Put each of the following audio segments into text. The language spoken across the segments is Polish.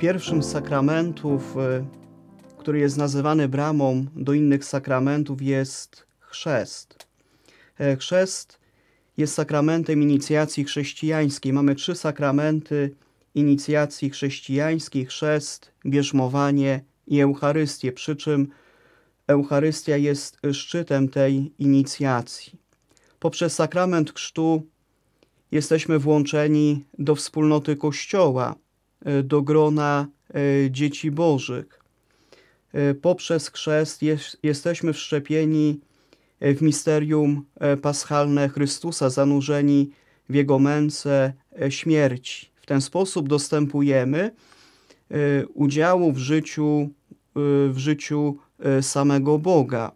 pierwszym z sakramentów, y, który jest nazywany bramą do innych sakramentów, jest chrzest. E, chrzest jest sakramentem inicjacji chrześcijańskiej. Mamy trzy sakramenty inicjacji chrześcijańskiej: chrzest, bierzmowanie i Eucharystię, przy czym Eucharystia jest szczytem tej inicjacji. Poprzez sakrament chrztu jesteśmy włączeni do wspólnoty Kościoła E, do grona e, dzieci Bożych. E, poprzez chrzest jesteśmy wszczepieni w misterium paschalne Chrystusa, zanurzeni w Jego męce śmierci. W ten sposób dostępujemy udziału w życiu, w życiu samego Boga.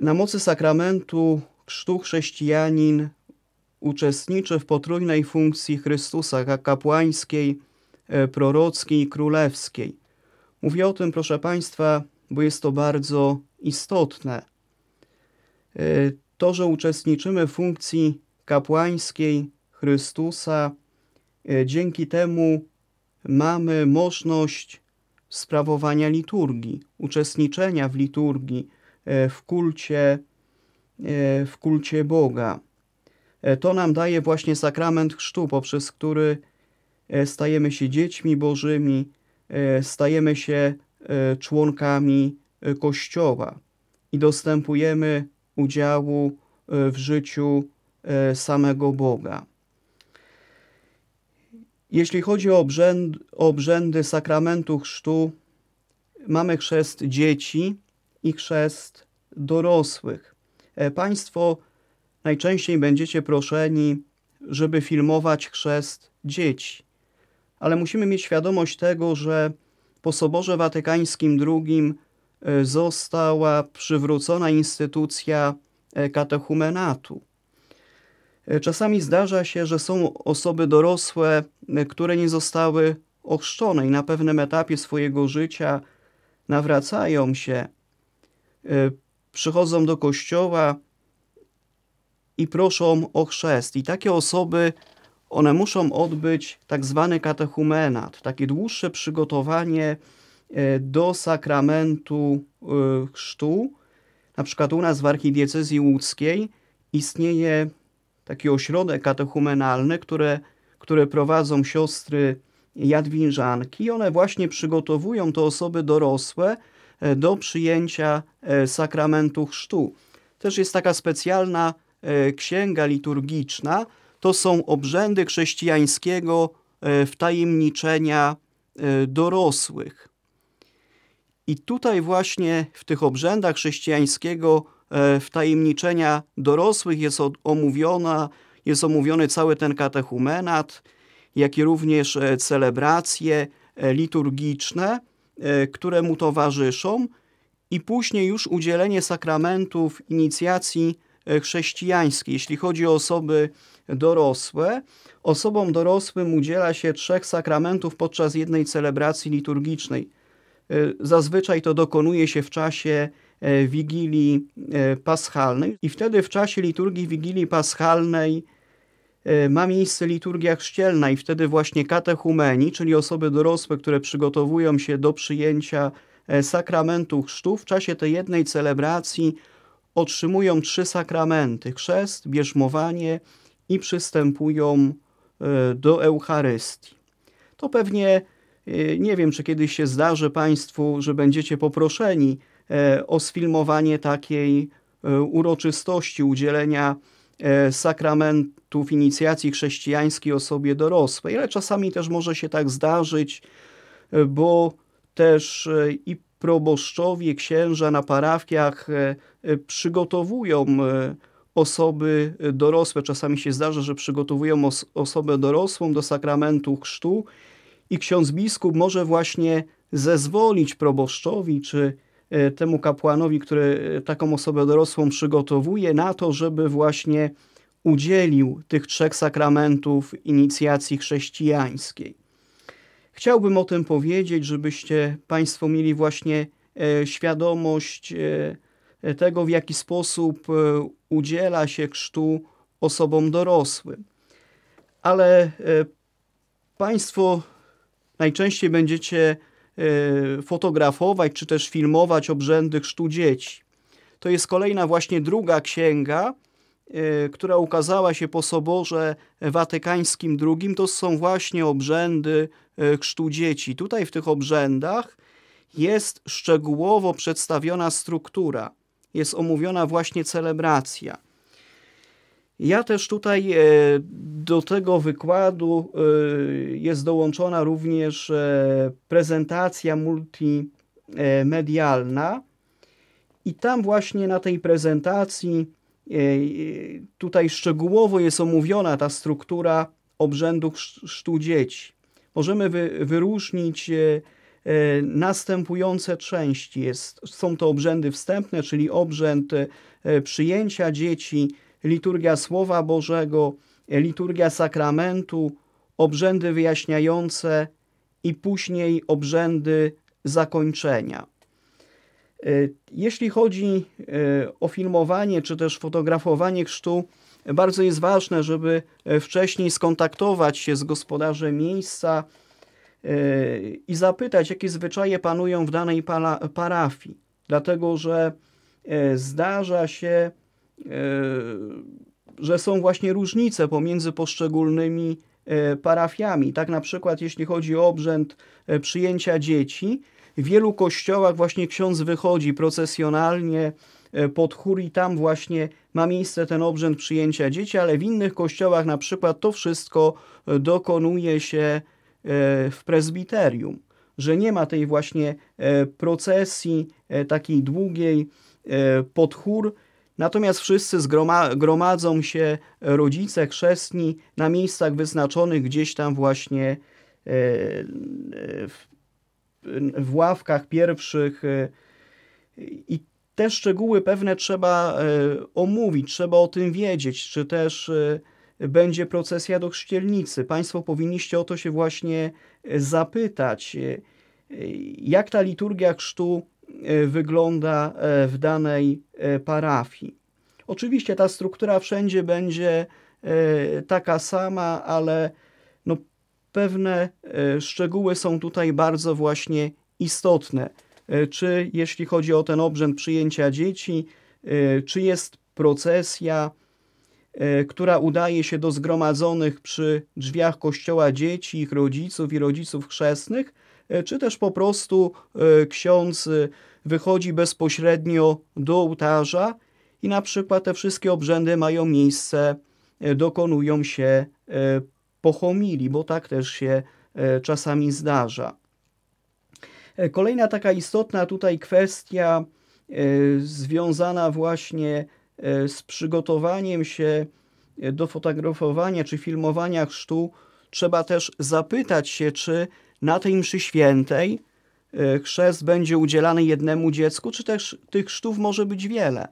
Na mocy sakramentu chrztu chrześcijanin uczestniczy w potrójnej funkcji Chrystusa kapłańskiej, e, prorockiej i królewskiej. Mówię o tym, proszę Państwa, bo jest to bardzo istotne. E, to, że uczestniczymy w funkcji kapłańskiej Chrystusa, e, dzięki temu mamy możliwość sprawowania liturgii, uczestniczenia w liturgii, w kulcie, w kulcie Boga. E, to nam daje właśnie sakrament chrztu, poprzez który e, stajemy się dziećmi bożymi, e, stajemy się członkami Kościoła i dostępujemy udziału w życiu samego Boga. Jeśli chodzi o obrzędy, obrzędy sakramentu chrztu, mamy chrzest dzieci i chrzest dorosłych. Państwo najczęściej będziecie proszeni, żeby filmować chrzest dzieci. Ale musimy mieć świadomość tego, że po Soborze Watykańskim II e, została przywrócona instytucja e, katechumenatu. E, czasami zdarza się, że są osoby dorosłe, które nie zostały ochrzczone i na pewnym etapie swojego życia nawracają się, przychodzą do kościoła, i proszą o chrzest. I takie osoby, one muszą odbyć tak zwany katechumenat, takie dłuższe przygotowanie e, do sakramentu e, chrztu. Na przykład u nas w archidiecezji łódzkiej istnieje taki ośrodek katechumenalny, które, które prowadzą siostry jadwinżanki. One właśnie przygotowują te osoby dorosłe e, do przyjęcia sakramentu chrztu. Też jest taka specjalna E, księga liturgiczna to są obrzędy chrześcijańskiego e, wtajemniczenia e, dorosłych. I tutaj właśnie w tych obrzędach chrześcijańskiego wtajemniczenia dorosłych jest omówiona, jest omówiony cały ten katechumenat, jak i również celebracje liturgiczne, które mu towarzyszą i później już udzielenie sakramentów inicjacji E, chrześcijański. Jeśli chodzi o osoby dorosłe, osobom dorosłym udziela się trzech sakramentów podczas jednej celebracji liturgicznej. E, zazwyczaj to dokonuje się w czasie e, Wigilii Paschalnej i wtedy w czasie liturgii Wigilii Paschalnej ma miejsce liturgia chrzcielna i wtedy właśnie katechumeni, czyli osoby dorosłe, które przygotowują się do przyjęcia sakramentu chrztu, w czasie tej jednej celebracji otrzymują trzy sakramenty: chrzest, bierzmowanie i przystępują e, do Eucharystii. To pewnie e, nie wiem, czy kiedyś się zdarzy Państwu, że będziecie poproszeni e, o sfilmowanie takiej uroczystości udzielenia sakramentów inicjacji chrześcijańskiej osobie dorosłej, ale czasami też może się tak zdarzyć, bo też i proboszczowie, księża na parafiach e, e, przygotowują e, osoby dorosłe. Czasami się zdarza, że przygotowują os osobę dorosłą do sakramentu chrztu i ksiądz biskup może właśnie zezwolić proboszczowi czy temu kapłanowi, który taką osobę dorosłą przygotowuje, na to, żeby właśnie udzielił tych trzech sakramentów inicjacji chrześcijańskiej. Chciałbym o tym powiedzieć, żebyście Państwo mieli właśnie e, świadomość e, e, tego, w jaki sposób udziela się chrztu osobom dorosłym. Ale Państwo najczęściej będziecie fotografować czy też filmować obrzędy chrztu dzieci. To jest kolejna właśnie druga księga, Y, która ukazała się po Soborze Watykańskim II, to są właśnie obrzędy y, chrztu dzieci. Tutaj w tych obrzędach jest szczegółowo przedstawiona struktura, jest omówiona właśnie celebracja. Ja też tutaj y, do tego wykładu jest dołączona również prezentacja multimedialna i tam właśnie na tej prezentacji E, e, tutaj szczegółowo jest omówiona ta struktura obrzędu chrztu dzieci. Możemy wy, wyróżnić e, następujące części. Jest, są to obrzędy wstępne, czyli obrzęd przyjęcia dzieci, liturgia Słowa Bożego, liturgia sakramentu, obrzędy wyjaśniające i później obrzędy zakończenia. E, jeśli chodzi e, o filmowanie czy też fotografowanie chrztu, bardzo jest ważne, żeby e, wcześniej skontaktować się z gospodarzem miejsca i zapytać, jakie zwyczaje panują w danej parafii. Dlatego, że zdarza się, że są właśnie różnice pomiędzy poszczególnymi parafiami. Tak na przykład, jeśli chodzi o obrzęd przyjęcia dzieci, w wielu kościołach właśnie ksiądz wychodzi procesjonalnie e, pod chór i tam właśnie ma miejsce ten obrzęd przyjęcia dzieci, ale w innych kościołach na przykład to wszystko e, dokonuje się e, w prezbiterium, że nie ma tej właśnie procesji takiej długiej pod chór, Natomiast wszyscy gromadzą się, rodzice, chrzestni, na miejscach wyznaczonych gdzieś tam właśnie w w ławkach pierwszych y, i te szczegóły pewne trzeba y, omówić, trzeba o tym wiedzieć, czy też y, będzie procesja do chrzcielnicy. Państwo powinniście o to się właśnie zapytać, jak ta liturgia chrztu wygląda w danej parafii. Oczywiście ta struktura wszędzie będzie taka sama, ale no pewne e, szczegóły są tutaj bardzo właśnie istotne. E, czy jeśli chodzi o ten obrzęd przyjęcia dzieci, e, czy jest procesja, która udaje się do zgromadzonych przy drzwiach kościoła dzieci, ich rodziców i rodziców chrzestnych, czy też po prostu ksiądz wychodzi bezpośrednio do ołtarza i na przykład te wszystkie obrzędy mają miejsce, dokonują się pochomili, bo tak też się e, czasami zdarza. E, kolejna taka istotna tutaj kwestia e, związana właśnie z przygotowaniem się do fotografowania czy filmowania chrztu, trzeba też zapytać się, czy na tej mszy świętej chrzest będzie udzielany jednemu dziecku, czy też tych chrztów może być wiele.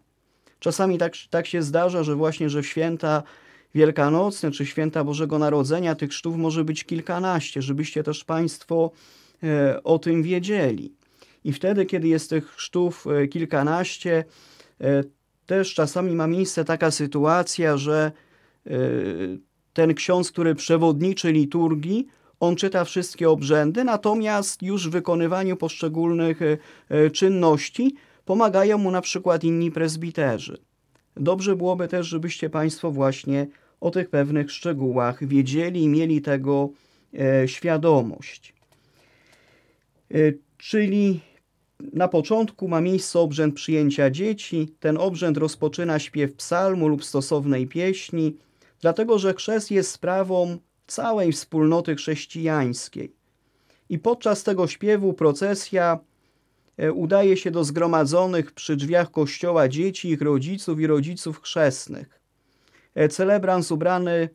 Czasami tak, tak się zdarza, że właśnie, że w święta wielkanocne czy święta Bożego Narodzenia, tych sztów może być kilkanaście, żebyście też Państwo e, o tym wiedzieli. I wtedy, kiedy jest tych sztów e, kilkanaście, e, też czasami ma miejsce taka sytuacja, że ten ksiądz, który przewodniczy liturgii, on czyta wszystkie obrzędy, natomiast już w wykonywaniu poszczególnych czynności pomagają mu na przykład inni prezbiterzy. Dobrze byłoby też, żebyście Państwo właśnie o tych pewnych szczegółach wiedzieli i mieli tego e, świadomość. E, czyli na początku ma miejsce obrzęd przyjęcia dzieci. Ten obrzęd rozpoczyna śpiew psalmu lub stosownej pieśni, dlatego że chrzest jest sprawą całej wspólnoty chrześcijańskiej. I podczas tego śpiewu procesja e, udaje się do zgromadzonych przy drzwiach kościoła dzieci, ich rodziców i rodziców chrzestnych. E, Celebrans ubrany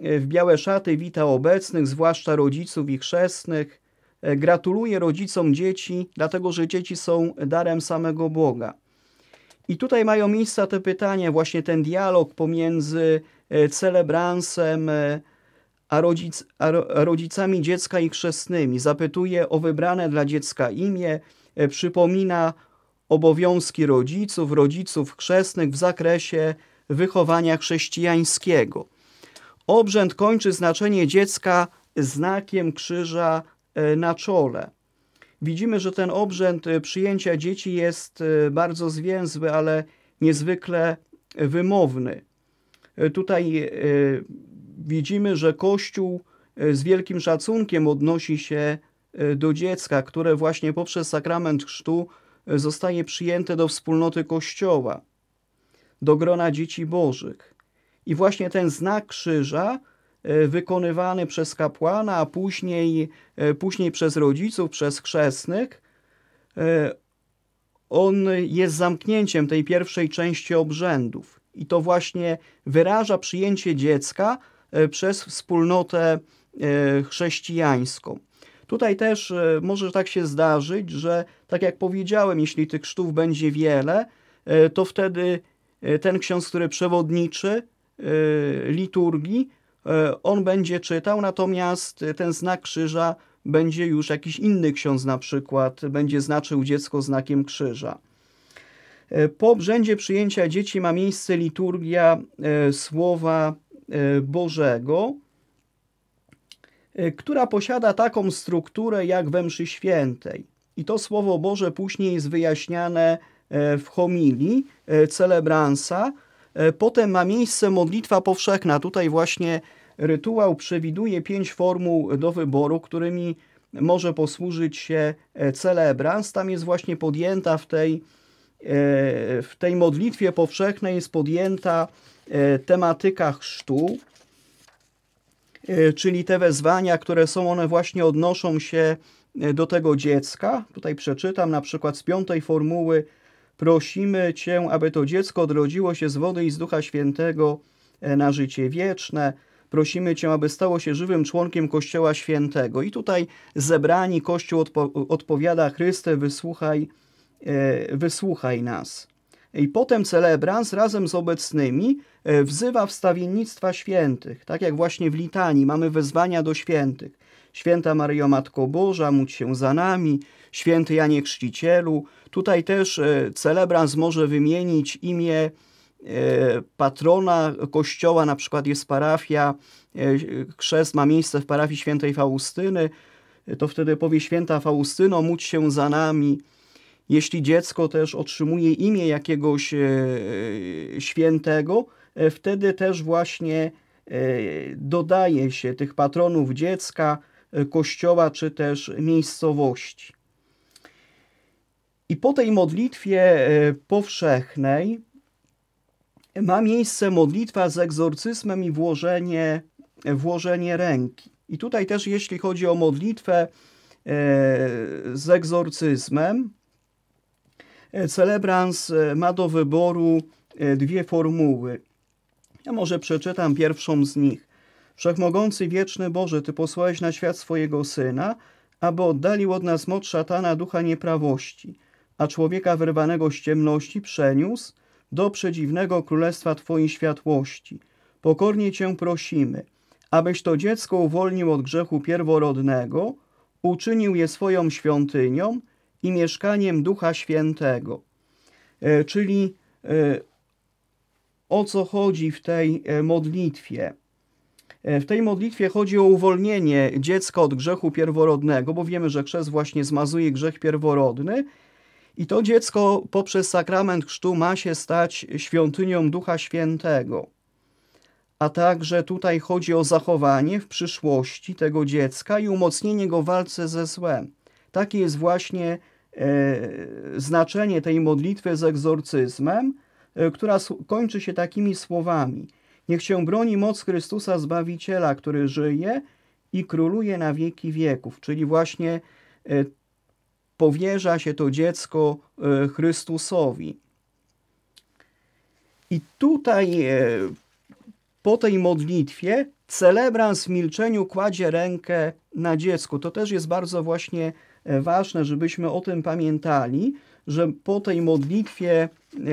e, w białe szaty wita obecnych, zwłaszcza rodziców i chrzestnych. E, Gratuluje rodzicom dzieci, dlatego że dzieci są darem samego Boga. I tutaj mają miejsce te pytania, właśnie ten dialog pomiędzy celebransem a, rodzic, a rodzicami dziecka i chrzestnymi. Zapytuje o wybrane dla dziecka imię, przypomina obowiązki rodziców, rodziców chrzestnych w zakresie wychowania chrześcijańskiego. Obrzęd kończy znaczenie dziecka znakiem krzyża e, na czole. Widzimy, że ten obrzęd e, przyjęcia dzieci jest e, bardzo zwięzły, ale niezwykle wymowny. Tutaj widzimy, że Kościół z wielkim szacunkiem odnosi się do dziecka, które właśnie poprzez sakrament chrztu zostaje przyjęte do wspólnoty Kościoła do grona dzieci bożych. I właśnie ten znak krzyża e, wykonywany przez kapłana, a później, e, później przez rodziców, przez chrzestnych, e, on jest zamknięciem tej pierwszej części obrzędów. I to właśnie wyraża przyjęcie dziecka przez wspólnotę chrześcijańską. Tutaj też może tak się zdarzyć, że tak jak powiedziałem, jeśli tych krztów będzie wiele, to wtedy E, ten ksiądz, który przewodniczy e, liturgii, e, on będzie czytał, natomiast ten znak krzyża będzie już jakiś inny ksiądz na przykład, będzie znaczył dziecko znakiem krzyża. Po obrzędzie przyjęcia dzieci ma miejsce liturgia Słowa Bożego, która posiada taką strukturę jak we mszy świętej. I to Słowo Boże później jest wyjaśniane E, w homilii e, celebransa. E, potem ma miejsce modlitwa powszechna. Tutaj właśnie rytuał przewiduje pięć formuł do wyboru, którymi może posłużyć się celebrans. Tam jest właśnie podjęta w tej, w tej modlitwie powszechnej jest podjęta tematyka chrztu, czyli te wezwania, które są, one właśnie odnoszą się do tego dziecka. Tutaj przeczytam na przykład z piątej formuły Prosimy Cię, aby to dziecko odrodziło się z wody i z Ducha Świętego e, na życie wieczne. Prosimy Cię, aby stało się żywym członkiem Kościoła Świętego. I tutaj zebrani Kościół odpo odpowiada Chryste, wysłuchaj, e, wysłuchaj nas. I potem celebrans razem z obecnymi e, wzywa wstawiennictwa świętych, tak jak właśnie w litanii mamy wezwania do świętych. Święta Maryjo Matko Boża, módl się za nami. Święty Janie Chrzcicielu. Tutaj też e, celebrans może wymienić imię e, patrona kościoła, na przykład jest parafia, e, chrzest ma miejsce w parafii świętej Faustyny, to wtedy powie święta Faustyno, módl się za nami. Jeśli dziecko też otrzymuje imię jakiegoś świętego, wtedy też właśnie dodaje się tych patronów dziecka, kościoła czy też miejscowości. I po tej modlitwie e, powszechnej ma miejsce modlitwa z egzorcyzmem i włożenie, e, włożenie ręki. I tutaj też, jeśli chodzi o modlitwę e, z egzorcyzmem, celebrans ma do wyboru dwie formuły. Ja może przeczytam pierwszą z nich. Wszechmogący wieczny Boże, Ty posłałeś na świat swojego Syna, aby oddalił od nas moc szatana ducha nieprawości, a człowieka wyrwanego z ciemności przeniósł do przedziwnego królestwa Twojej światłości. Pokornie Cię prosimy, abyś to dziecko uwolnił od grzechu pierworodnego, uczynił je swoją świątynią i mieszkaniem Ducha Świętego. E, czyli e, o co chodzi w tej e, modlitwie? E, w tej modlitwie chodzi o uwolnienie dziecka od grzechu pierworodnego, bo wiemy, że chrzest właśnie zmazuje grzech pierworodny. I to dziecko poprzez sakrament chrztu ma się stać świątynią Ducha Świętego. A także tutaj chodzi o zachowanie w przyszłości tego dziecka i umocnienie go w walce ze złem. Takie jest właśnie e, znaczenie tej modlitwy z egzorcyzmem, e, która kończy się takimi słowami – Niech się broni moc Chrystusa Zbawiciela, który żyje i króluje na wieki wieków. Czyli właśnie e, powierza się to dziecko e, Chrystusowi. I tutaj e, po tej modlitwie celebrans w milczeniu kładzie rękę na dziecku. To też jest bardzo właśnie ważne, żebyśmy o tym pamiętali, że po tej modlitwie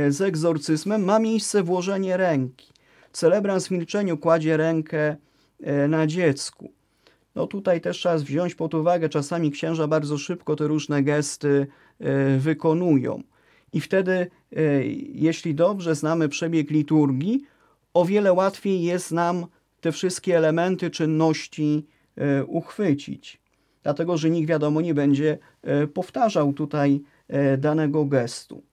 z egzorcyzmem ma miejsce włożenie ręki. Celebrant w milczeniu kładzie rękę e, na dziecku. No tutaj też trzeba wziąć pod uwagę, czasami księża bardzo szybko te różne gesty e, wykonują. I wtedy, e, jeśli dobrze znamy przebieg liturgii, o wiele łatwiej jest nam te wszystkie elementy czynności uchwycić. Dlatego, że nikt wiadomo nie będzie powtarzał tutaj danego gestu.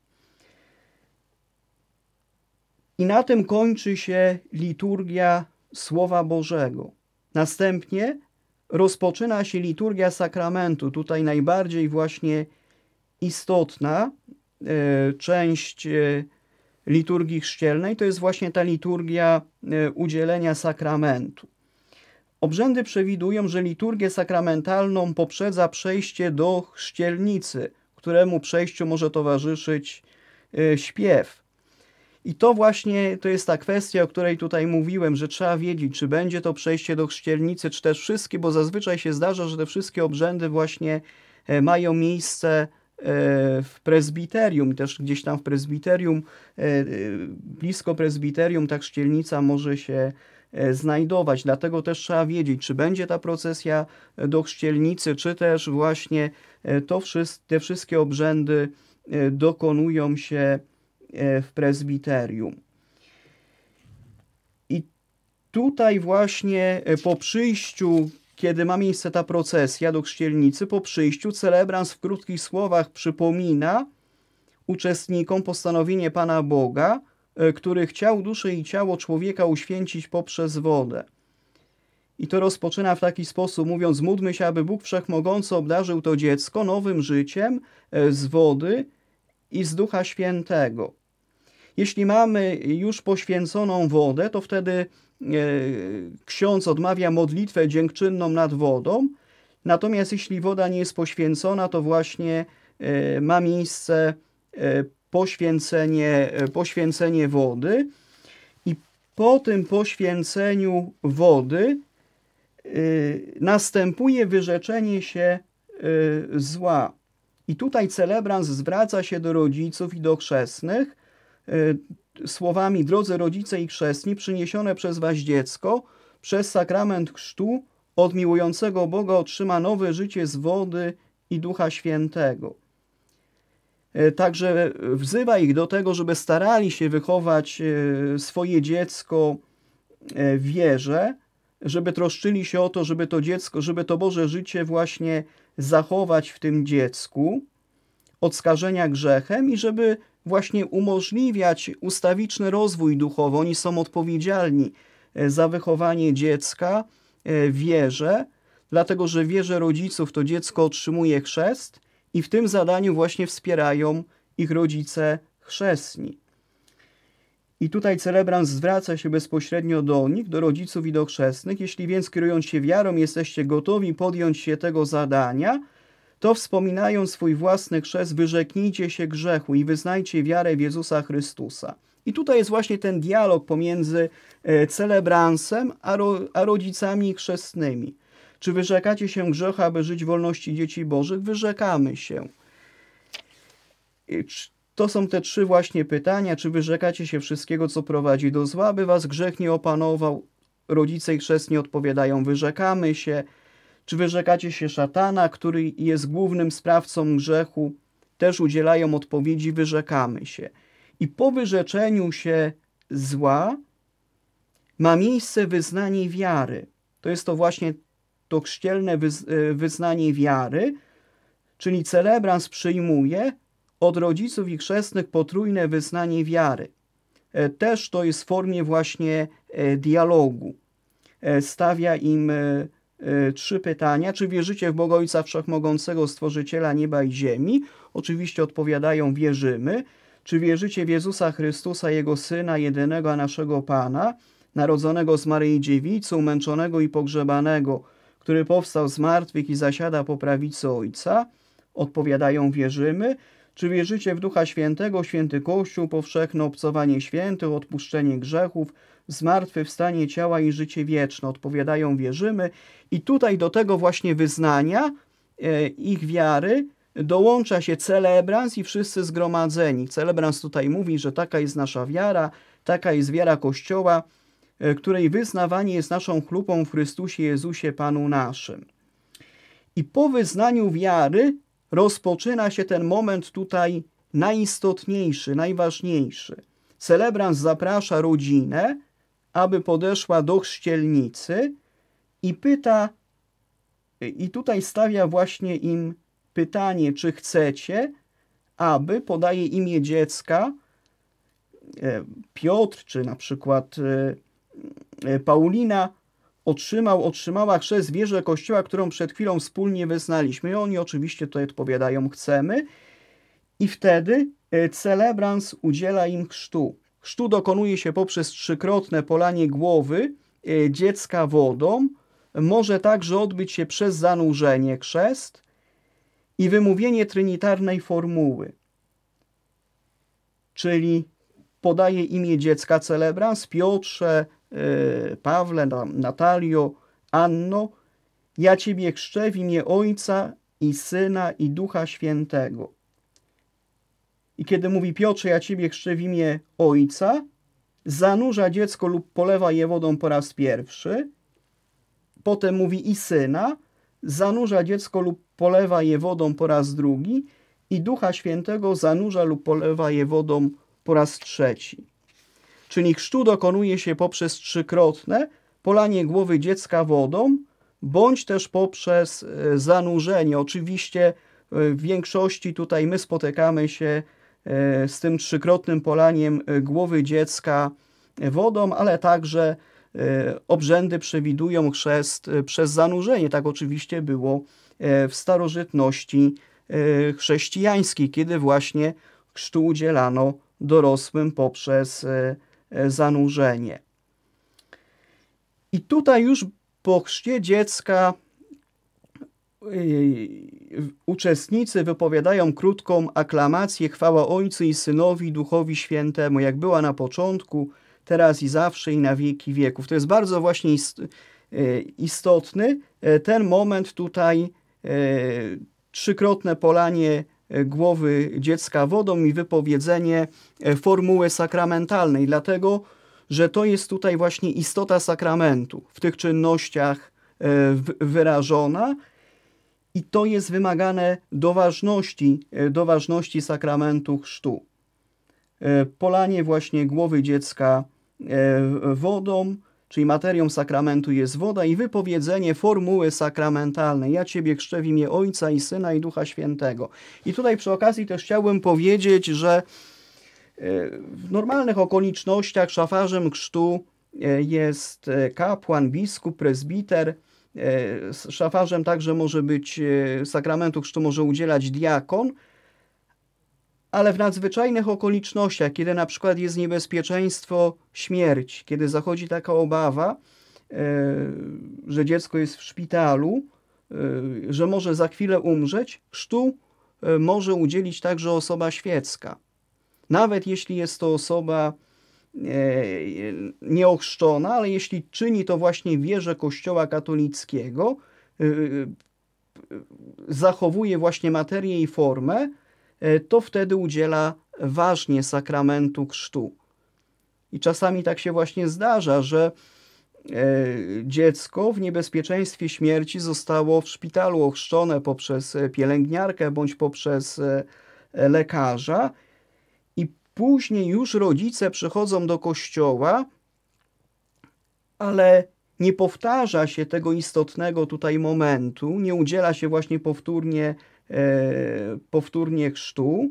I na tym kończy się liturgia Słowa Bożego. Następnie rozpoczyna się liturgia sakramentu, tutaj najbardziej właśnie istotna e, część e, liturgii chrzcielnej to jest właśnie ta liturgia e, udzielenia sakramentu. Obrzędy przewidują, że liturgię sakramentalną poprzedza przejście do chrzcielnicy, któremu przejściu może towarzyszyć śpiew. I to właśnie to jest ta kwestia, o której tutaj mówiłem, że trzeba wiedzieć, czy będzie to przejście do chrzcielnicy, czy też wszystkie, bo zazwyczaj się zdarza, że te wszystkie obrzędy właśnie e, mają miejsce e, w prezbiterium, też gdzieś tam w prezbiterium, e, blisko prezbiterium ta chrzcielnica może się znajdować. Dlatego też trzeba wiedzieć, czy będzie ta procesja do chrzcielnicy, czy też właśnie to, te wszystkie obrzędy dokonują się E, w prezbiterium. I tutaj właśnie e, po przyjściu, kiedy ma miejsce ta procesja do chrzcielnicy, po przyjściu celebrans w krótkich słowach przypomina uczestnikom postanowienie Pana Boga, e, który chciał duszę i ciało człowieka uświęcić poprzez wodę. I to rozpoczyna w taki sposób, mówiąc, módlmy się, aby Bóg Wszechmogący obdarzył to dziecko nowym życiem z wody i z Ducha Świętego. Jeśli mamy już poświęconą wodę, to wtedy e, ksiądz odmawia modlitwę dziękczynną nad wodą, natomiast jeśli woda nie jest poświęcona, to właśnie e, ma miejsce e, poświęcenie, poświęcenie wody. I po tym poświęceniu wody następuje wyrzeczenie się zła. I tutaj celebrans zwraca się do rodziców i do chrzestnych Y, słowami drodzy rodzice i chrzestni przyniesione przez was dziecko przez sakrament chrztu od miłującego Boga otrzyma nowe życie z wody i Ducha Świętego. Y, także wzywa ich do tego, żeby starali się wychować y, swoje dziecko w wierze, żeby troszczyli się o to, żeby to dziecko, żeby to Boże życie właśnie zachować w tym dziecku od skażenia grzechem i żeby właśnie umożliwiać ustawiczny rozwój duchowy. Oni są odpowiedzialni e, za wychowanie dziecka, e, wierze, dlatego że wierze rodziców to dziecko otrzymuje chrzest i w tym zadaniu właśnie wspierają ich rodzice chrzestni. I tutaj celebrant zwraca się bezpośrednio do nich, do rodziców i do chrzestnych. Jeśli więc kierując się wiarą jesteście gotowi podjąć się tego zadania – to wspominają swój własny chrzest, wyrzeknijcie się grzechu i wyznajcie wiarę w Jezusa Chrystusa. I tutaj jest właśnie ten dialog pomiędzy e, celebransem a, ro, a rodzicami chrzestnymi. Czy wyrzekacie się grzechu, aby żyć wolności dzieci bożych? Wyrzekamy się. To są te trzy właśnie pytania. Czy wyrzekacie się wszystkiego, co prowadzi do zła, by was grzech nie opanował? Rodzice i chrzestni odpowiadają, wyrzekamy się. Czy wyrzekacie się szatana, który jest głównym sprawcą grzechu? Też udzielają odpowiedzi, wyrzekamy się. I po wyrzeczeniu się zła ma miejsce wyznanie wiary. To jest to właśnie to chrzcielne e, wyznanie wiary, czyli celebrans przyjmuje od rodziców i chrzestnych potrójne wyznanie wiary. E, też to jest w formie właśnie e, dialogu. Stawia im E, trzy pytania. Czy wierzycie w Boga Ojca Wszechmogącego, Stworzyciela nieba i ziemi? Oczywiście odpowiadają wierzymy. Czy wierzycie w Jezusa Chrystusa, Jego Syna, jedynego naszego Pana, narodzonego z Maryi Dziewicy, umęczonego i pogrzebanego, który powstał z martwych i zasiada po prawicy Ojca? Odpowiadają wierzymy. Czy wierzycie w Ducha Świętego, Święty Kościół, powszechne obcowanie świętych, odpuszczenie grzechów, zmartwychwstanie ciała i życie wieczne. Odpowiadają, wierzymy. I tutaj do tego właśnie wyznania e, ich wiary dołącza się celebrans i wszyscy zgromadzeni. Celebrans tutaj mówi, że taka jest nasza wiara, taka jest wiara Kościoła, e, której wyznawanie jest naszą chlupą w Chrystusie Jezusie Panu naszym. I po wyznaniu wiary rozpoczyna się ten moment tutaj najistotniejszy, najważniejszy. Celebrans zaprasza rodzinę aby podeszła do chrzcielnicy i pyta, i tutaj stawia właśnie im pytanie, czy chcecie, aby podaje imię dziecka, e, Piotr, czy na przykład e, e, Paulina otrzymał, otrzymała chrzest wieżę Kościoła, którą przed chwilą wspólnie wyznaliśmy. I oni oczywiście tutaj odpowiadają, chcemy. I wtedy celebrans udziela im chrztu. Chrztu dokonuje się poprzez trzykrotne polanie głowy e, dziecka wodą. Może także odbyć się przez zanurzenie krzest i wymówienie trynitarnej formuły. Czyli podaje imię dziecka celebrans Piotrze, e, Pawle, Natalio, Anno. Ja Ciebie chrzczę w imię Ojca i Syna i Ducha Świętego. I kiedy mówi Piotrze, ja ciebie chrzczę w imię Ojca, zanurza dziecko lub polewa je wodą po raz pierwszy. Potem mówi i Syna, zanurza dziecko lub polewa je wodą po raz drugi i Ducha Świętego zanurza lub polewa je wodą po raz trzeci. Czyli chrztu dokonuje się poprzez trzykrotne polanie głowy dziecka wodą, bądź też poprzez e, zanurzenie. Oczywiście e, w większości tutaj my spotykamy się E, z tym trzykrotnym polaniem e, głowy dziecka e, wodą, ale także obrzędy przewidują chrzest przez zanurzenie. Tak oczywiście było w starożytności chrześcijańskiej, kiedy właśnie chrztu udzielano dorosłym poprzez zanurzenie. I tutaj już po chrzcie dziecka Yy, uczestnicy wypowiadają krótką aklamację chwała Ojcu i Synowi, Duchowi Świętemu, jak była na początku, teraz i zawsze i na wieki wieków. To jest bardzo właśnie yy, istotny yy, ten moment tutaj trzykrotne polanie głowy dziecka wodą i wypowiedzenie formuły sakramentalnej, dlatego że to jest tutaj właśnie istota sakramentu w tych czynnościach wyrażona i to jest wymagane do ważności, e, do ważności sakramentu chrztu. E, polanie właśnie głowy dziecka e, wodą, czyli materią sakramentu jest woda i wypowiedzenie formuły sakramentalnej. Ja Ciebie chrzczę w imię Ojca i Syna i Ducha Świętego. I tutaj przy okazji też chciałbym powiedzieć, że w normalnych okolicznościach szafarzem chrztu jest kapłan, biskup, prezbiter – E, szafarzem także może być e, sakramentu chrztu może udzielać diakon, ale w nadzwyczajnych okolicznościach, kiedy na przykład jest niebezpieczeństwo śmierci, kiedy zachodzi taka obawa, e, że dziecko jest w szpitalu, że może za chwilę umrzeć, chrztu może udzielić także osoba świecka. Nawet jeśli jest to osoba E, e, nieochrzczona, ale jeśli czyni to właśnie wierze Kościoła katolickiego, e, zachowuje właśnie materię i formę, to wtedy udziela ważnie sakramentu chrztu. I czasami tak się właśnie zdarza, że dziecko w niebezpieczeństwie śmierci zostało w szpitalu ochrzczone poprzez pielęgniarkę bądź poprzez lekarza Później już rodzice przychodzą do kościoła, ale nie powtarza się tego istotnego tutaj momentu, nie udziela się właśnie powtórnie, e, powtórnie chrztu,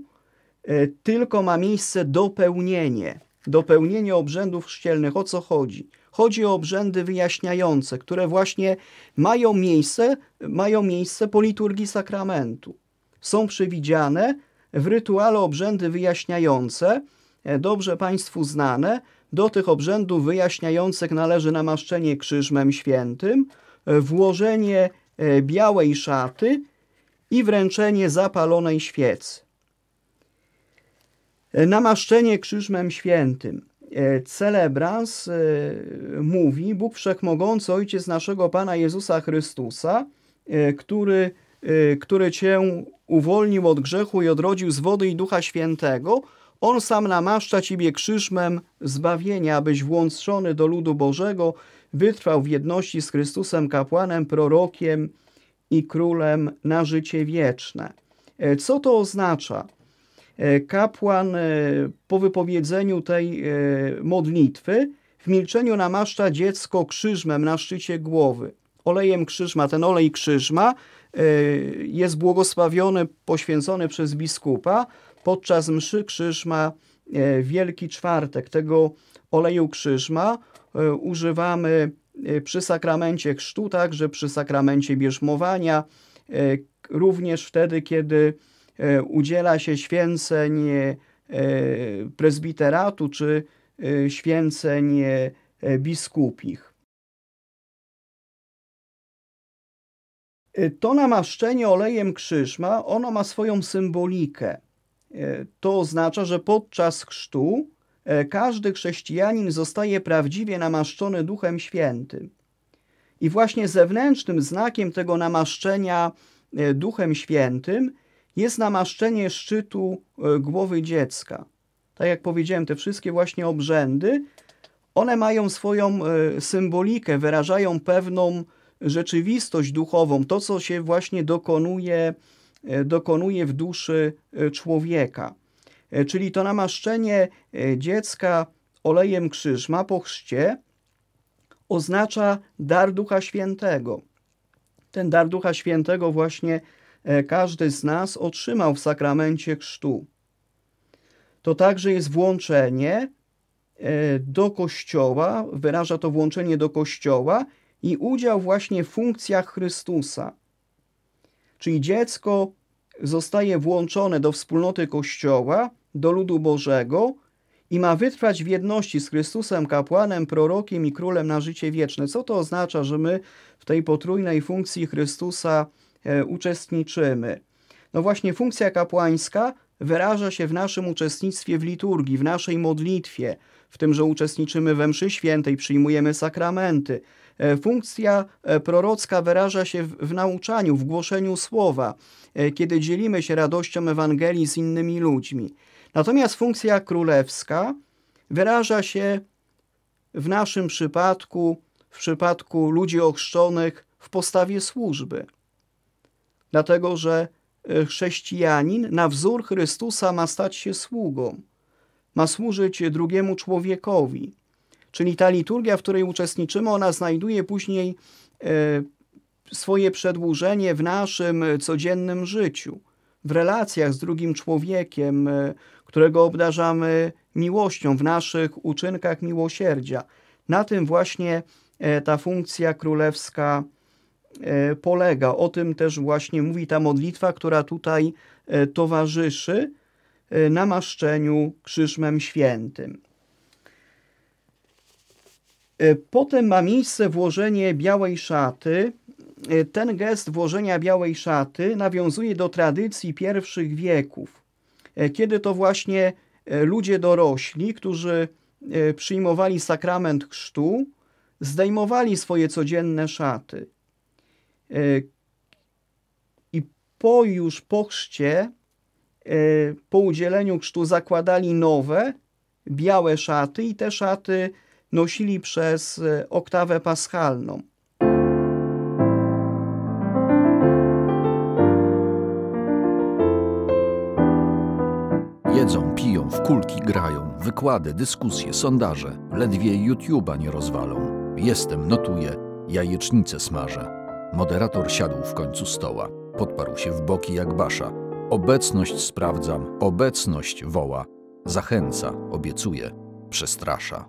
e, tylko ma miejsce dopełnienie, dopełnienie obrzędów chrzcielnych. O co chodzi? Chodzi o obrzędy wyjaśniające, które właśnie mają miejsce, mają miejsce po liturgii sakramentu. Są przewidziane w rytuale obrzędy wyjaśniające, e, dobrze Państwu znane. Do tych obrzędów wyjaśniających należy namaszczenie krzyżmem świętym, e, włożenie e, białej szaty i wręczenie zapalonej świecy. Namaszczenie krzyżmem świętym. Celebrans mówi, Bóg Wszechmogący, Ojciec naszego Pana Jezusa Chrystusa, który, który Cię uwolnił od grzechu i odrodził z wody i Ducha Świętego, on sam namaszcza Ciebie krzyżmem zbawienia, abyś włączony do ludu Bożego wytrwał w jedności z Chrystusem, kapłanem, prorokiem i królem na życie wieczne. E, co to oznacza? E, kapłan e, po wypowiedzeniu tej modlitwy w milczeniu namaszcza dziecko krzyżmem na szczycie głowy. Olejem krzyżma, ten olej krzyżma Y, jest błogosławiony, poświęcony przez biskupa. Podczas mszy krzyżma y, Wielki Czwartek tego oleju krzyżma y, używamy przy sakramencie chrztu, także przy sakramencie bierzmowania, również wtedy, kiedy udziela się święceń prezbiteratu czy święceń biskupich. Y, to namaszczenie olejem krzyżma, ono ma swoją symbolikę. Y, to oznacza, że podczas chrztu y, każdy chrześcijanin zostaje prawdziwie namaszczony Duchem Świętym. I właśnie zewnętrznym znakiem tego namaszczenia Duchem Świętym jest namaszczenie szczytu głowy dziecka. Tak jak powiedziałem, te wszystkie właśnie obrzędy, one mają swoją symbolikę, wyrażają pewną rzeczywistość duchową, to co się właśnie dokonuje, e, dokonuje w duszy e, człowieka. E, czyli to namaszczenie dziecka olejem krzyżma po chrzcie oznacza dar Ducha Świętego. Ten dar Ducha Świętego właśnie każdy z nas otrzymał w sakramencie chrztu. To także jest włączenie do kościoła, wyraża to włączenie do kościoła i udział właśnie w funkcjach Chrystusa. Czyli dziecko zostaje włączone do wspólnoty Kościoła, do ludu Bożego i ma wytrwać w jedności z Chrystusem, kapłanem, prorokiem i królem na życie wieczne. Co to oznacza, że my w tej potrójnej funkcji Chrystusa e, uczestniczymy? No właśnie funkcja kapłańska wyraża się w naszym uczestnictwie w liturgii, w naszej modlitwie, w tym, że uczestniczymy we mszy świętej, przyjmujemy sakramenty, E, funkcja e, prorocka wyraża się w nauczaniu, w głoszeniu słowa, e, kiedy dzielimy się radością Ewangelii z innymi ludźmi. Natomiast funkcja królewska wyraża się w naszym przypadku, w przypadku ludzi ochrzczonych, w postawie służby. Dlatego, że chrześcijanin na wzór Chrystusa ma stać się sługą, ma służyć drugiemu człowiekowi. Czyli ta liturgia, w której uczestniczymy, ona znajduje później e, swoje przedłużenie w naszym codziennym życiu, w relacjach z drugim człowiekiem, e, którego obdarzamy miłością, w naszych uczynkach miłosierdzia. Na tym właśnie e, ta funkcja królewska polega. O tym też właśnie mówi ta modlitwa, która tutaj towarzyszy namaszczeniu Krzyżmem Świętym. E, potem ma miejsce włożenie białej szaty. E, ten gest włożenia białej szaty nawiązuje do tradycji pierwszych wieków, e, kiedy to właśnie ludzie dorośli, którzy przyjmowali sakrament chrztu, zdejmowali swoje codzienne szaty. I po już po chrzcie, po udzieleniu chrztu zakładali nowe, białe szaty i te szaty nosili przez e, oktawę paschalną. Jedzą, piją, w kulki grają, wykłady, dyskusje, sondaże. Ledwie YouTube'a nie rozwalą. Jestem, notuję, jajecznicę smażę. Moderator siadł w końcu stoła. Podparł się w boki jak basza. Obecność sprawdzam, obecność woła. Zachęca, obiecuje, przestrasza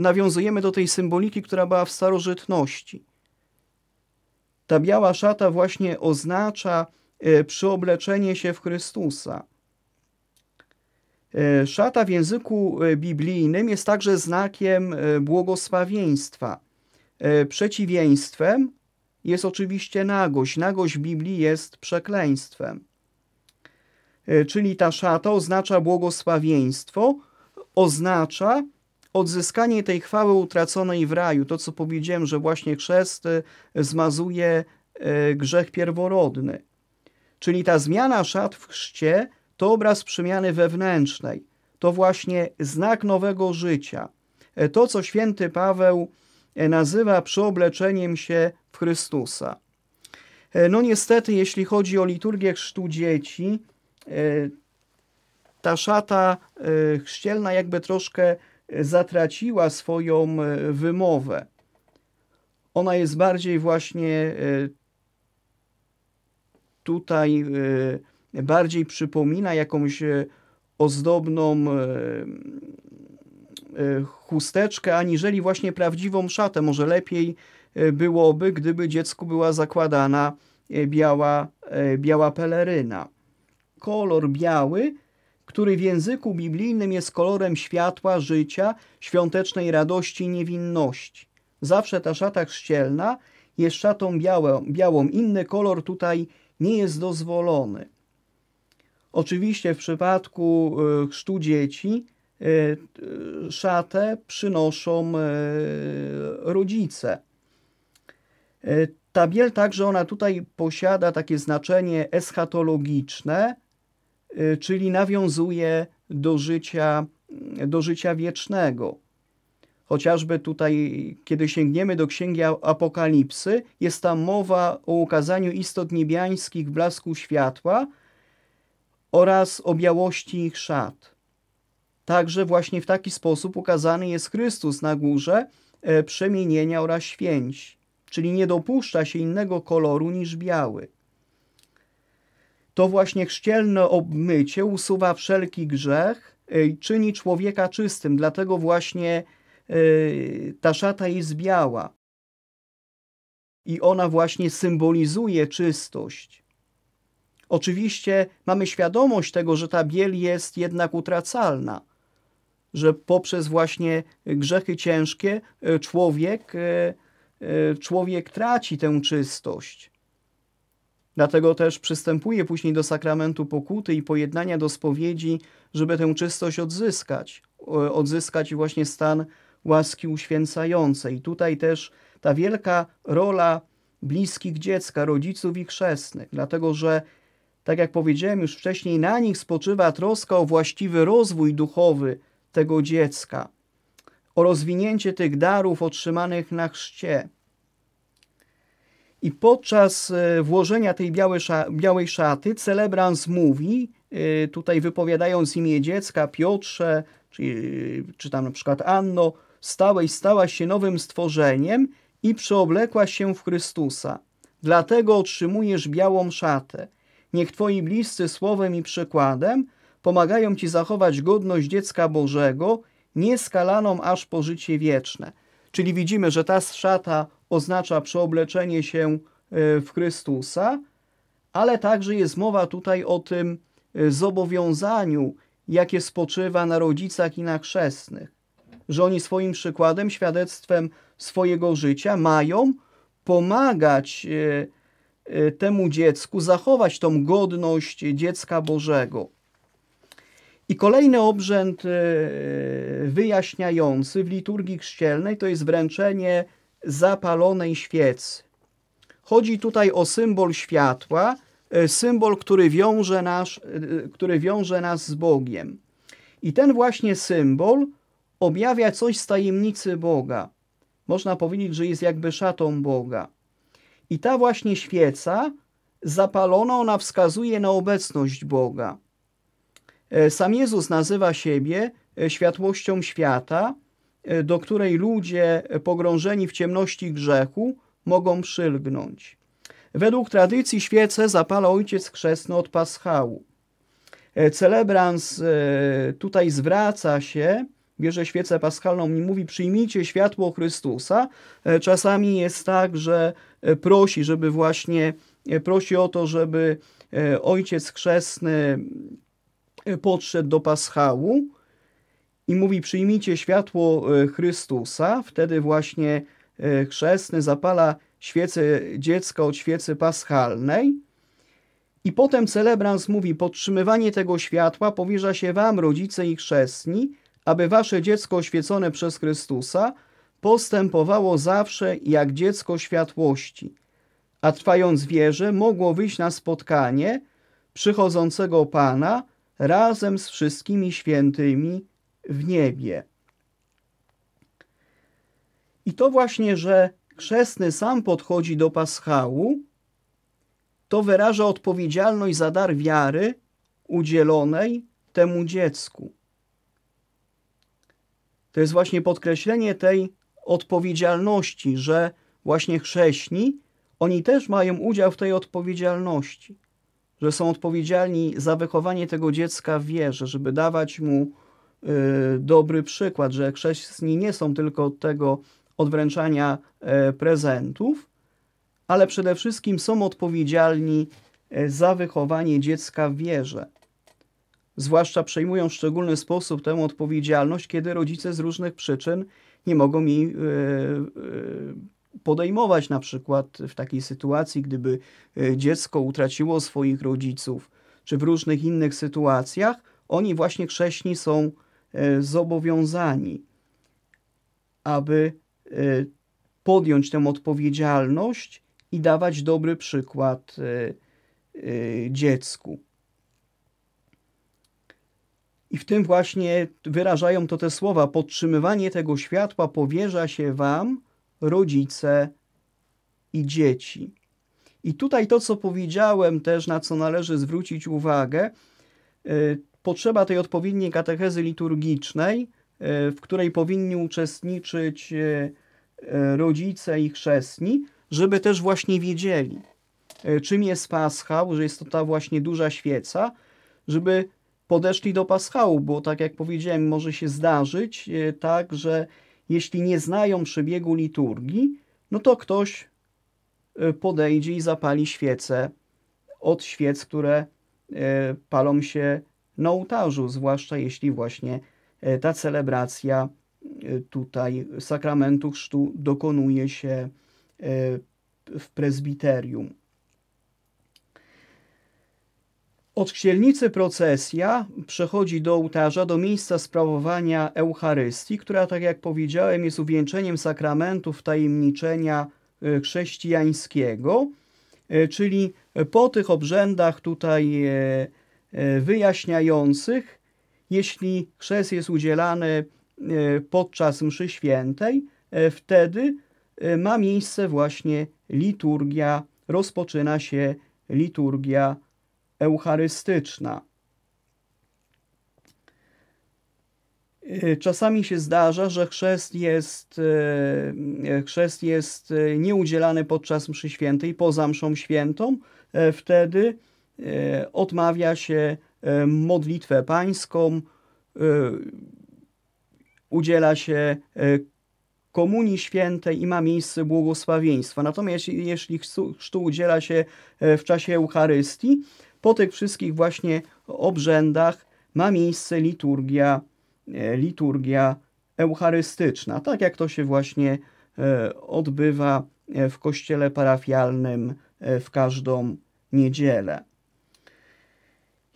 nawiązujemy do tej symboliki, która była w starożytności. Ta biała szata właśnie oznacza e, przyobleczenie się w Chrystusa. E, szata w języku e, biblijnym jest także znakiem błogosławieństwa. Przeciwieństwem jest oczywiście nagość. Nagość w Biblii jest przekleństwem. Czyli ta szata oznacza błogosławieństwo, oznacza odzyskanie tej chwały utraconej w raju, to co powiedziałem, że właśnie chrzest e, zmazuje e, grzech pierworodny. Czyli ta zmiana szat w chrzcie to obraz przemiany wewnętrznej, to właśnie znak nowego życia. E, to, co święty Paweł nazywa przeobleczeniem się w Chrystusa. No niestety, jeśli chodzi o liturgię chrztu dzieci, ta szata chrzcielna jakby troszkę zatraciła swoją e, wymowę. Ona jest bardziej właśnie e, tutaj e, bardziej przypomina jakąś ozdobną chusteczkę, aniżeli właśnie prawdziwą szatę. Może lepiej byłoby, gdyby dziecku była zakładana biała, biała peleryna. Kolor biały który w języku biblijnym jest kolorem światła, życia, świątecznej radości i niewinności. Zawsze ta szata chrzcielna jest szatą białą, białą. Inny kolor tutaj nie jest dozwolony. Oczywiście w przypadku e, chrztu dzieci e, szatę przynoszą e, rodzice. Ta biel także ona tutaj posiada takie znaczenie eschatologiczne, Y, czyli nawiązuje do życia, y, do życia wiecznego. Chociażby tutaj, kiedy sięgniemy do Księgi Apokalipsy, jest tam mowa o ukazaniu istot niebiańskich w blasku światła oraz o białości ich szat. Także właśnie w taki sposób ukazany jest Chrystus na górze e, przemienienia oraz święć, czyli nie dopuszcza się innego koloru niż biały to właśnie chrzcielne obmycie usuwa wszelki grzech i czyni człowieka czystym, dlatego właśnie e, ta szata jest biała. I ona właśnie symbolizuje czystość. Oczywiście mamy świadomość tego, że ta biel jest jednak utracalna, że poprzez właśnie grzechy ciężkie e, człowiek, e, człowiek traci tę czystość. Dlatego też przystępuje później do sakramentu pokuty i pojednania do spowiedzi, żeby tę czystość odzyskać, odzyskać właśnie stan łaski uświęcającej. Tutaj też ta wielka rola bliskich dziecka, rodziców i chrzestnych, dlatego że, tak jak powiedziałem już wcześniej, na nich spoczywa troska o właściwy rozwój duchowy tego dziecka, o rozwinięcie tych darów otrzymanych na chrzcie. I podczas e, włożenia tej białej szaty celebrans mówi, e, tutaj wypowiadając imię dziecka, Piotrze, czy, e, czy tam na przykład Anno, stałeś, stałaś się nowym stworzeniem i przeoblekłaś się w Chrystusa. Dlatego otrzymujesz białą szatę. Niech twoi bliscy słowem i przykładem pomagają ci zachować godność dziecka Bożego, nieskalaną aż po życie wieczne. Czyli widzimy, że ta szata oznacza przeobleczenie się e, w Chrystusa, ale także jest mowa tutaj o tym e, zobowiązaniu, jakie spoczywa na rodzicach i na chrzestnych, że oni swoim przykładem, świadectwem swojego życia mają pomagać e, temu dziecku zachować tą godność dziecka Bożego. I kolejny obrzęd wyjaśniający w liturgii chrzcielnej to jest wręczenie zapalonej świecy. Chodzi tutaj o symbol światła, e, symbol, który wiąże, nasz, e, który wiąże nas z Bogiem. I ten właśnie symbol objawia coś z tajemnicy Boga. Można powiedzieć, że jest jakby szatą Boga. I ta właśnie świeca zapalona, ona wskazuje na obecność Boga. E, sam Jezus nazywa siebie światłością świata, E, do której ludzie pogrążeni w ciemności grzechu mogą przylgnąć. Według tradycji świece zapala ojciec chrzestny od paschału. E, celebrans e, tutaj zwraca się, bierze świecę paschalną i mówi przyjmijcie światło Chrystusa. Czasami jest tak, że prosi, żeby właśnie, prosi o to, żeby ojciec chrzestny podszedł do paschału, i mówi: Przyjmijcie światło e, Chrystusa. Wtedy właśnie e, chrzestny zapala świecę dziecka od świecy paschalnej. I potem celebrans mówi: Podtrzymywanie tego światła powierza się Wam, rodzice i chrzestni, aby Wasze dziecko oświecone przez Chrystusa postępowało zawsze jak dziecko światłości, a trwając wierze, mogło wyjść na spotkanie przychodzącego Pana razem z wszystkimi świętymi w niebie. I to właśnie, że chrzestny sam podchodzi do paschału, to wyraża odpowiedzialność za dar wiary udzielonej temu dziecku. To jest właśnie podkreślenie tej odpowiedzialności, że właśnie chrześni, oni też mają udział w tej odpowiedzialności, że są odpowiedzialni za wychowanie tego dziecka w wierze, żeby dawać mu Y, dobry przykład, że chrześcijanie nie są tylko od tego odwręczania e, prezentów, ale przede wszystkim są odpowiedzialni e, za wychowanie dziecka w wierze. Zwłaszcza przejmują w szczególny sposób tę odpowiedzialność, kiedy rodzice z różnych przyczyn nie mogą jej e, podejmować, na przykład w takiej sytuacji, gdyby dziecko utraciło swoich rodziców, czy w różnych innych sytuacjach, oni właśnie chrześni są E, zobowiązani, aby e, podjąć tę odpowiedzialność i dawać dobry przykład e, dziecku. I w tym właśnie wyrażają to te słowa: podtrzymywanie tego światła powierza się Wam, rodzice i dzieci. I tutaj to, co powiedziałem, też na co należy zwrócić uwagę, potrzeba tej odpowiedniej katechezy liturgicznej, e, w której powinni uczestniczyć e, e, rodzice i chrzestni, żeby też właśnie wiedzieli, czym jest paschał, że jest to ta właśnie duża świeca, żeby podeszli do paschału, bo tak jak powiedziałem, może się zdarzyć tak, że jeśli nie znają przebiegu liturgii, no to ktoś podejdzie i zapali świece od świec, które palą się na ołtarzu, zwłaszcza jeśli właśnie e, ta celebracja e, tutaj sakramentu chrztu dokonuje się e, w prezbiterium. Od chrzcielnicy procesja przechodzi do ołtarza, do miejsca sprawowania Eucharystii, która, tak jak powiedziałem, jest uwieńczeniem sakramentów tajemniczenia chrześcijańskiego, czyli po tych obrzędach tutaj E, wyjaśniających, jeśli chrzest jest udzielany e, podczas mszy świętej, e, wtedy ma miejsce właśnie liturgia, rozpoczyna się liturgia eucharystyczna. Czasami się zdarza, że chrzest jest, chrzest jest nieudzielany podczas mszy świętej, poza mszą świętą. Wtedy E, odmawia się e, modlitwę pańską, e, udziela się Komunii Świętej i ma miejsce błogosławieństwa. Natomiast jeśli chrztu udziela się w czasie Eucharystii, po tych wszystkich właśnie obrzędach ma miejsce liturgia, liturgia eucharystyczna, tak jak to się właśnie odbywa w kościele parafialnym w każdą niedzielę.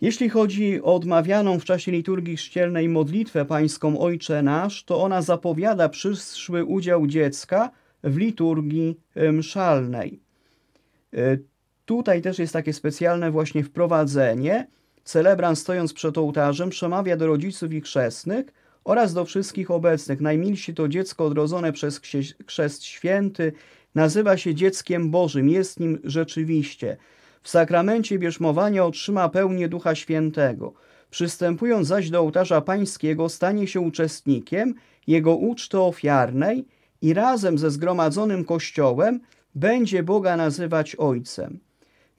Jeśli chodzi o odmawianą w czasie liturgii chrzcielnej modlitwę pańską Ojcze Nasz, to ona zapowiada przyszły udział dziecka w liturgii y, mszalnej. Y, tutaj też jest takie specjalne właśnie wprowadzenie. Celebrant stojąc przed ołtarzem przemawia do rodziców i chrzestnych oraz do wszystkich obecnych. Najmilsi to dziecko odrodzone przez krzest święty, nazywa się dzieckiem Bożym, jest nim rzeczywiście – w sakramencie bierzmowania otrzyma pełnię Ducha Świętego. Przystępując zaś do ołtarza pańskiego stanie się uczestnikiem jego uczty ofiarnej i razem ze zgromadzonym Kościołem będzie Boga nazywać Ojcem.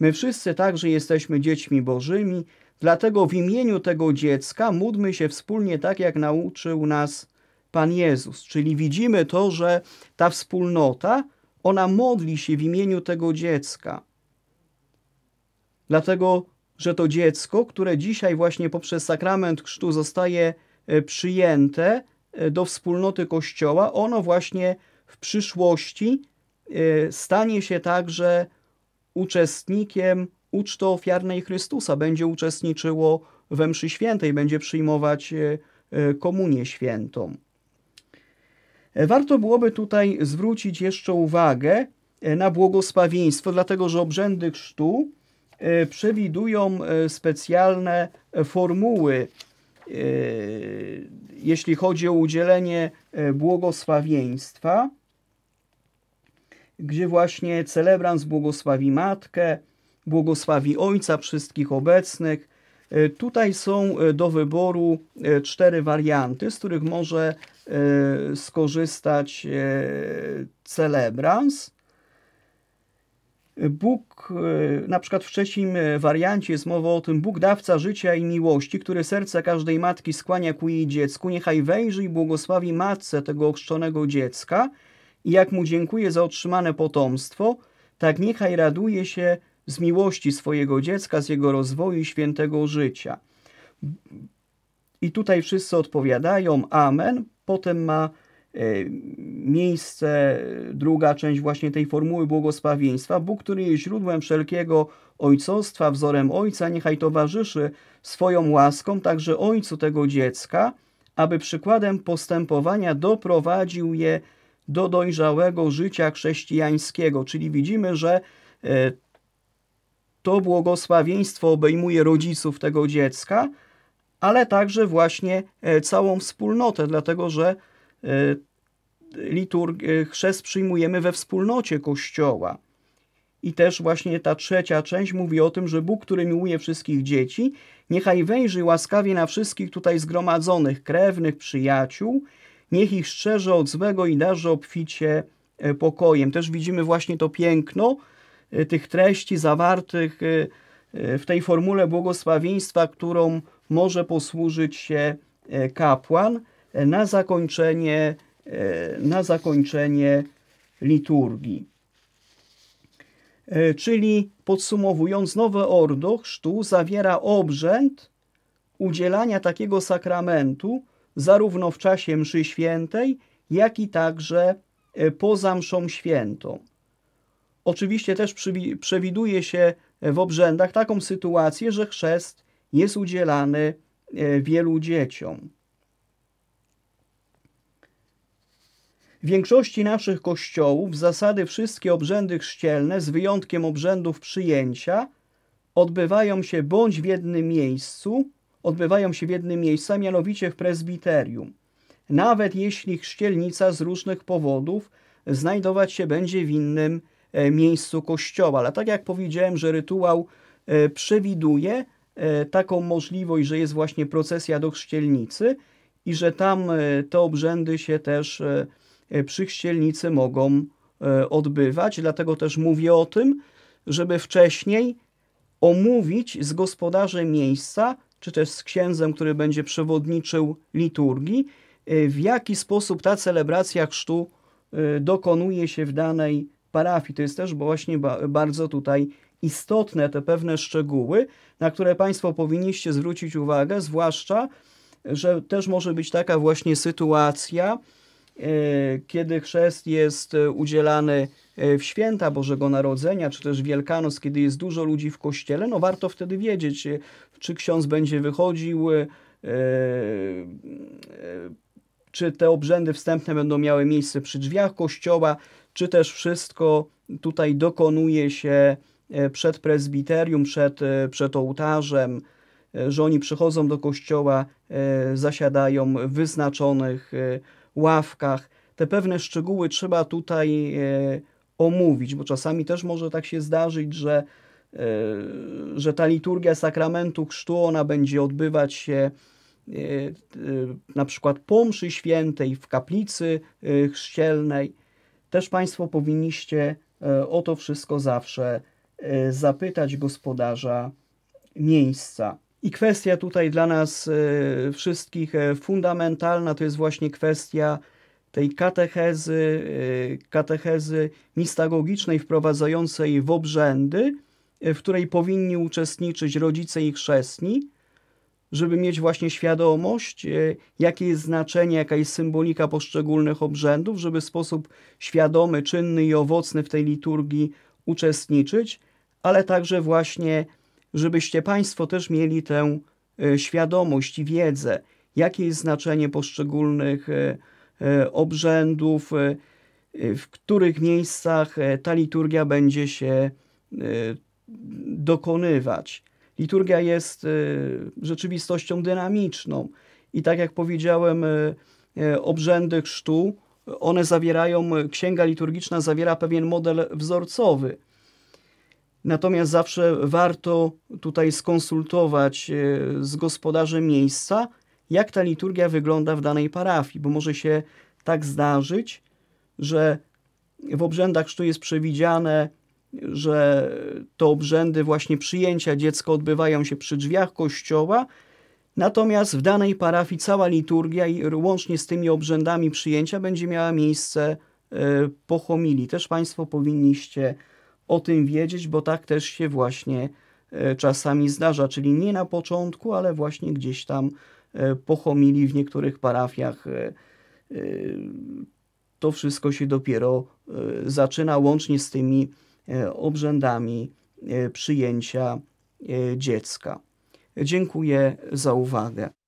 My wszyscy także jesteśmy dziećmi Bożymi, dlatego w imieniu tego dziecka módlmy się wspólnie tak, jak nauczył nas Pan Jezus. Czyli widzimy to, że ta wspólnota, ona modli się w imieniu tego dziecka dlatego że to dziecko, które dzisiaj właśnie poprzez sakrament chrztu zostaje e, przyjęte e, do wspólnoty Kościoła, ono właśnie w przyszłości e, stanie się także uczestnikiem uczty ofiarnej Chrystusa, będzie uczestniczyło we mszy świętej, będzie przyjmować komunię świętą. Warto byłoby tutaj zwrócić jeszcze uwagę na błogosławieństwo, dlatego że obrzędy chrztu E, przewidują e, specjalne e, formuły, jeśli chodzi o udzielenie błogosławieństwa, gdzie właśnie celebrans błogosławi matkę, błogosławi ojca wszystkich obecnych. Tutaj są do wyboru cztery warianty, z których może skorzystać celebrans. Bóg, e, na przykład w trzecim e, wariancie jest mowa o tym, Bóg dawca życia i miłości, który serce każdej matki skłania ku jej dziecku, niechaj wejrzy i błogosławi matce tego ochrzczonego dziecka i jak mu dziękuję za otrzymane potomstwo, tak niechaj raduje się z miłości swojego dziecka, z jego rozwoju i świętego życia. I tutaj wszyscy odpowiadają Amen. Potem ma E, miejsce, druga część właśnie tej formuły błogosławieństwa. Bóg, który jest źródłem wszelkiego ojcostwa, wzorem ojca, niechaj towarzyszy swoją łaską także ojcu tego dziecka, aby przykładem postępowania doprowadził je do dojrzałego życia chrześcijańskiego. Czyli widzimy, że e, to błogosławieństwo obejmuje rodziców tego dziecka, ale także właśnie e, całą wspólnotę, dlatego że liturg- y, chrzest przyjmujemy we wspólnocie Kościoła. I też właśnie ta trzecia część mówi o tym, że Bóg, który miłuje wszystkich dzieci, niechaj wejrzy łaskawie na wszystkich tutaj zgromadzonych, krewnych, przyjaciół, niech ich szczerze od złego i darzy obficie e, pokojem. Też widzimy właśnie to piękno e, tych treści zawartych e, w tej formule błogosławieństwa, którą może posłużyć się kapłan na zakończenie E, na zakończenie liturgii. E, czyli podsumowując, nowe ordo chrztu zawiera obrzęd udzielania takiego sakramentu zarówno w czasie mszy świętej, jak i także e, poza mszą świętą. Oczywiście też przewiduje się w obrzędach taką sytuację, że chrzest jest udzielany wielu dzieciom. W większości naszych kościołów zasady wszystkie obrzędy chrzcielne, z wyjątkiem obrzędów przyjęcia, odbywają się bądź w jednym miejscu, odbywają się w jednym miejscu, a mianowicie w prezbiterium. Nawet jeśli chrzcielnica z różnych powodów znajdować się będzie w innym e, miejscu kościoła. Ale tak jak powiedziałem, że rytuał e, przewiduje e, taką możliwość, że jest właśnie procesja do chrzcielnicy i że tam te obrzędy się też E, chrzcielnicy mogą e, odbywać. Dlatego też mówię o tym, żeby wcześniej omówić z gospodarzem miejsca, czy też z księdzem, który będzie przewodniczył liturgii, e, w jaki sposób ta celebracja chrztu dokonuje się w danej parafii. To jest też właśnie bardzo tutaj istotne te pewne szczegóły, na które Państwo powinniście zwrócić uwagę, zwłaszcza, że też może być taka właśnie sytuacja, E, kiedy chrzest jest e, udzielany e, w święta Bożego Narodzenia, czy też Wielkanoc, kiedy jest dużo ludzi w kościele, no warto wtedy wiedzieć, czy ksiądz będzie wychodził, czy te obrzędy wstępne będą miały miejsce przy drzwiach kościoła, czy też wszystko tutaj dokonuje się przed prezbiterium, przed, przed ołtarzem, że oni przychodzą do kościoła, zasiadają w wyznaczonych ławkach. Te pewne szczegóły trzeba tutaj e, omówić, bo czasami też może tak się zdarzyć, że, e, że ta liturgia sakramentu chrztu, ona będzie odbywać się e, na przykład po mszy świętej w kaplicy chrzcielnej. Też Państwo powinniście o to wszystko zawsze zapytać gospodarza miejsca. I kwestia tutaj dla nas e, wszystkich e, fundamentalna to jest właśnie kwestia tej katechezy, e, katechezy mistagogicznej wprowadzającej w obrzędy, w której powinni uczestniczyć rodzice i chrzestni, żeby mieć właśnie świadomość, jakie jest znaczenie, jaka jest symbolika poszczególnych obrzędów, żeby w sposób świadomy, czynny i owocny w tej liturgii uczestniczyć, ale także właśnie żebyście Państwo też mieli tę e, świadomość i wiedzę, jakie jest znaczenie poszczególnych e, e, obrzędów, w których miejscach ta liturgia będzie się dokonywać. Liturgia jest rzeczywistością dynamiczną i tak jak powiedziałem, obrzędy chrztu, one zawierają, księga liturgiczna zawiera pewien model wzorcowy. Natomiast zawsze warto tutaj skonsultować e, z gospodarzem miejsca, jak ta liturgia wygląda w danej parafii, bo może się tak zdarzyć, że w obrzędach sztu jest przewidziane, że to obrzędy właśnie przyjęcia dziecka odbywają się przy drzwiach kościoła, natomiast w danej parafii cała liturgia, i łącznie z tymi obrzędami przyjęcia, będzie miała miejsce e, po homilii. Też Państwo powinniście o tym wiedzieć, bo tak też się właśnie e, czasami zdarza, czyli nie na początku, ale właśnie gdzieś tam e, pochomili w niektórych parafiach. E, to wszystko się dopiero zaczyna, łącznie z tymi obrzędami przyjęcia dziecka. Dziękuję za uwagę.